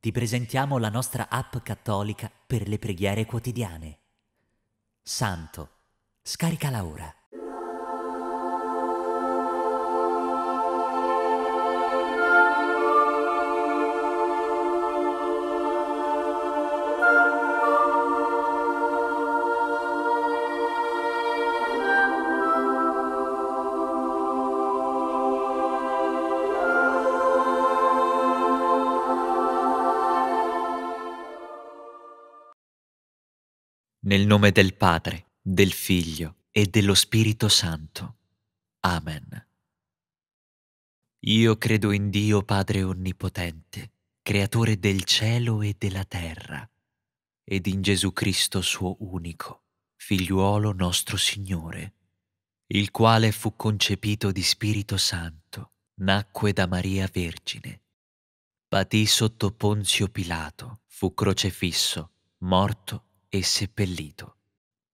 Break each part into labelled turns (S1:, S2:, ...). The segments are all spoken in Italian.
S1: ti presentiamo la nostra app cattolica per le preghiere quotidiane. Santo, scaricala ora. Nel nome del Padre, del Figlio e dello Spirito Santo. Amen. Io credo in Dio Padre Onnipotente, Creatore del cielo e della terra, ed in Gesù Cristo suo unico, figliuolo nostro Signore, il quale fu concepito di Spirito Santo, nacque da Maria Vergine, patì sotto Ponzio Pilato, fu crocefisso, morto e seppellito.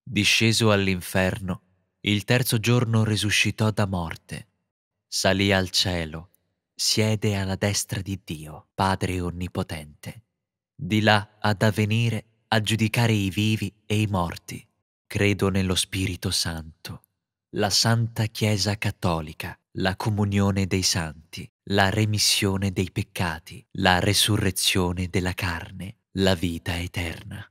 S1: Disceso all'inferno, il terzo giorno risuscitò da morte, salì al cielo, siede alla destra di Dio, Padre Onnipotente, di là ad avvenire a giudicare i vivi e i morti. Credo nello Spirito Santo, la Santa Chiesa Cattolica, la comunione dei santi, la remissione dei peccati, la resurrezione della carne, la vita eterna.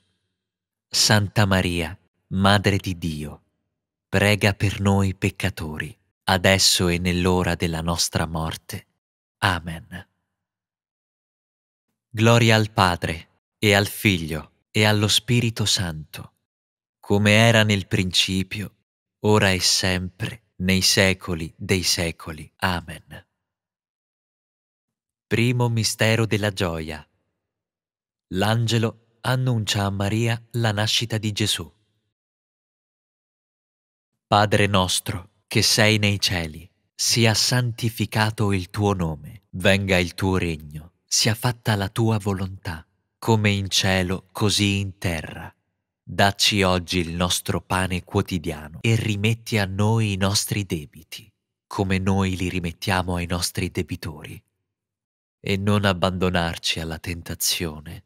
S1: Santa Maria, Madre di Dio, prega per noi peccatori, adesso e nell'ora della nostra morte.
S2: Amen.
S1: Gloria al Padre, e al Figlio, e allo Spirito Santo, come era nel principio, ora e sempre, nei secoli dei secoli.
S2: Amen.
S1: Primo mistero della gioia. L'angelo annuncia a Maria la nascita di Gesù. Padre nostro, che sei nei cieli, sia santificato il tuo nome, venga il tuo regno, sia fatta la tua volontà, come in cielo, così in terra. Dacci oggi il nostro pane quotidiano e rimetti a noi i nostri debiti, come noi li rimettiamo ai nostri debitori. E non abbandonarci alla tentazione,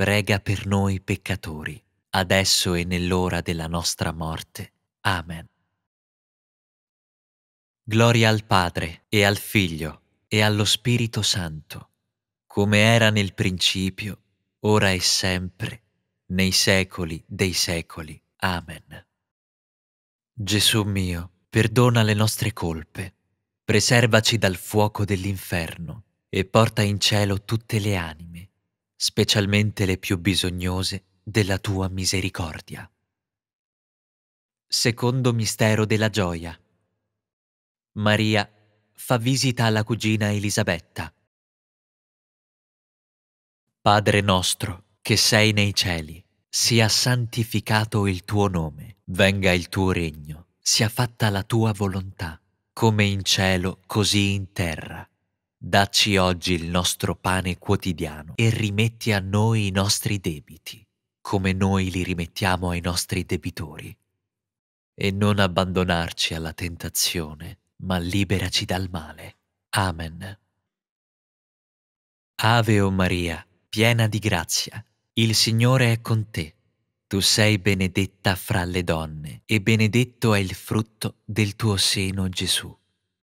S1: prega per noi peccatori, adesso e nell'ora della nostra morte. Amen. Gloria al Padre e al Figlio e allo Spirito Santo, come era nel principio, ora e sempre, nei secoli dei secoli.
S2: Amen.
S1: Gesù mio, perdona le nostre colpe, preservaci dal fuoco dell'inferno e porta in cielo tutte le anime specialmente le più bisognose della tua misericordia. Secondo mistero della gioia. Maria fa visita alla cugina Elisabetta. Padre nostro, che sei nei cieli, sia santificato il tuo nome, venga il tuo regno, sia fatta la tua volontà, come in cielo, così in terra. Dacci oggi il nostro pane quotidiano e rimetti a noi i nostri debiti, come noi li rimettiamo ai nostri debitori. E non abbandonarci alla tentazione, ma liberaci dal male. Amen. Ave o Maria, piena di grazia, il Signore è con te. Tu sei benedetta fra le donne e benedetto è il frutto del tuo seno Gesù.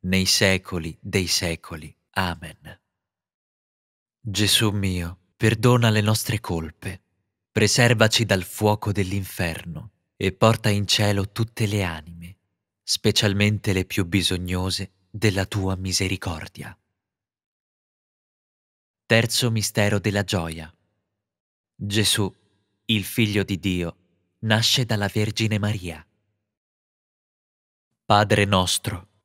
S1: nei secoli dei secoli. Amen. Gesù mio, perdona le nostre colpe, preservaci dal fuoco dell'inferno e porta in cielo tutte le anime, specialmente le più bisognose della tua misericordia. Terzo mistero della gioia. Gesù, il figlio di Dio, nasce dalla Vergine Maria. Padre nostro,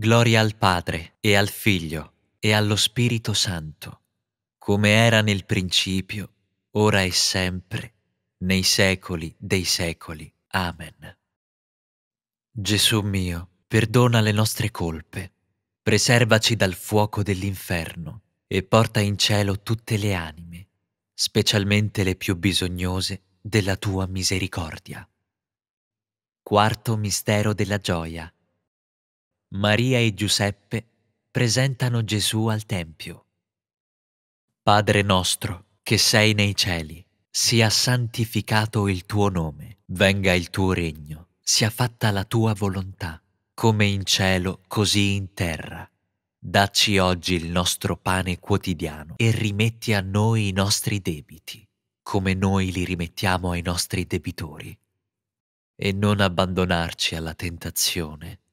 S1: Gloria al Padre e al Figlio e allo Spirito Santo, come era nel principio, ora e sempre, nei secoli dei secoli.
S2: Amen.
S1: Gesù mio, perdona le nostre colpe, preservaci dal fuoco dell'inferno e porta in cielo tutte le anime, specialmente le più bisognose della tua misericordia. Quarto mistero della gioia Maria e Giuseppe presentano Gesù al Tempio. Padre nostro, che sei nei cieli, sia santificato il tuo nome, venga il tuo regno, sia fatta la tua volontà, come in cielo, così in terra. Dacci oggi il nostro pane quotidiano e rimetti a noi i nostri debiti, come noi li rimettiamo ai nostri debitori. E non abbandonarci alla tentazione,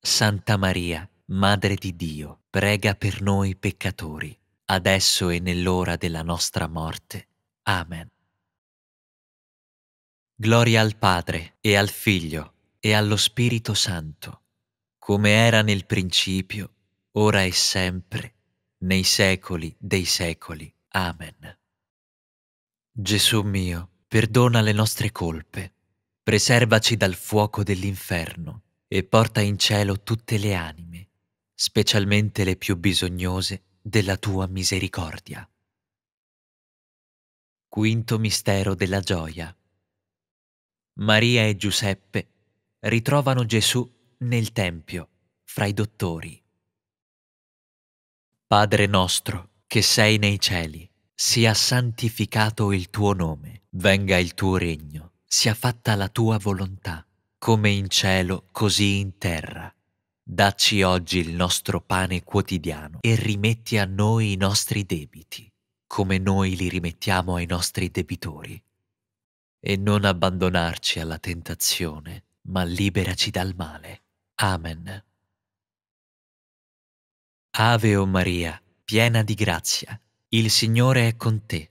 S1: Santa Maria, Madre di Dio, prega per noi peccatori, adesso e nell'ora della nostra morte. Amen. Gloria al Padre e al Figlio e allo Spirito Santo, come era nel principio, ora e sempre, nei secoli dei secoli.
S2: Amen.
S1: Gesù mio, perdona le nostre colpe, preservaci dal fuoco dell'inferno e porta in cielo tutte le anime, specialmente le più bisognose della tua misericordia. Quinto mistero della gioia. Maria e Giuseppe ritrovano Gesù nel Tempio, fra i dottori. Padre nostro, che sei nei cieli, sia santificato il tuo nome, venga il tuo regno, sia fatta la tua volontà come in cielo, così in terra. Dacci oggi il nostro pane quotidiano e rimetti a noi i nostri debiti, come noi li rimettiamo ai nostri debitori. E non abbandonarci alla tentazione, ma liberaci dal male. Amen. Ave o Maria, piena di grazia, il Signore è con te.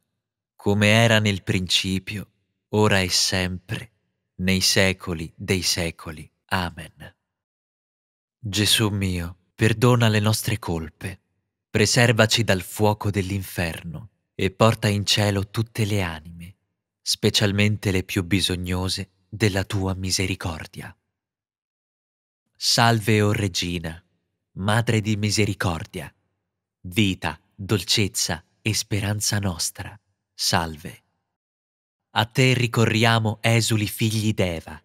S1: come era nel principio, ora e sempre, nei secoli dei secoli.
S2: Amen.
S1: Gesù mio, perdona le nostre colpe, preservaci dal fuoco dell'inferno e porta in cielo tutte le anime, specialmente le più bisognose della tua misericordia. Salve o oh Regina, Madre di misericordia, vita, dolcezza e speranza nostra salve. A te ricorriamo, esuli figli d'Eva.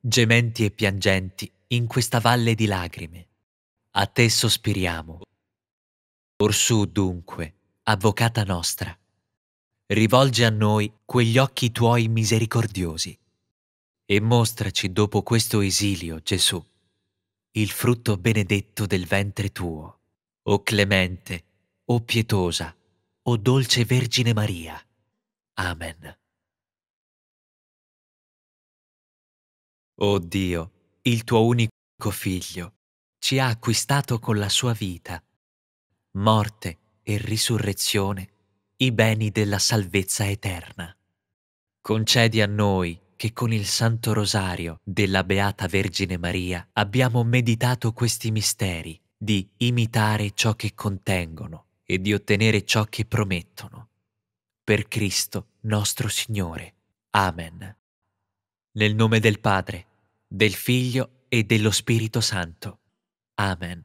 S1: Gementi e piangenti in questa valle di lagrime, a te sospiriamo. Orsù, dunque, avvocata nostra, rivolge a noi quegli occhi tuoi misericordiosi e mostraci dopo questo esilio, Gesù, il frutto benedetto del ventre tuo, o clemente, o pietosa, o dolce
S2: Vergine Maria.
S1: Amen. O oh Dio, il tuo unico figlio, ci ha acquistato con la sua vita, morte e risurrezione, i beni della salvezza eterna. Concedi a noi che con il Santo Rosario della Beata Vergine Maria abbiamo meditato questi misteri di imitare ciò che contengono e di ottenere ciò che promettono. Per Cristo nostro Signore. Amen. Nel nome del Padre, del Figlio e dello Spirito Santo. Amen.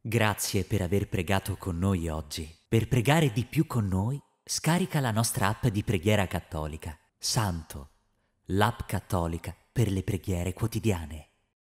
S1: Grazie per aver pregato con noi oggi. Per pregare di più con noi, scarica la nostra app di preghiera cattolica, Santo, l'app cattolica per le preghiere quotidiane.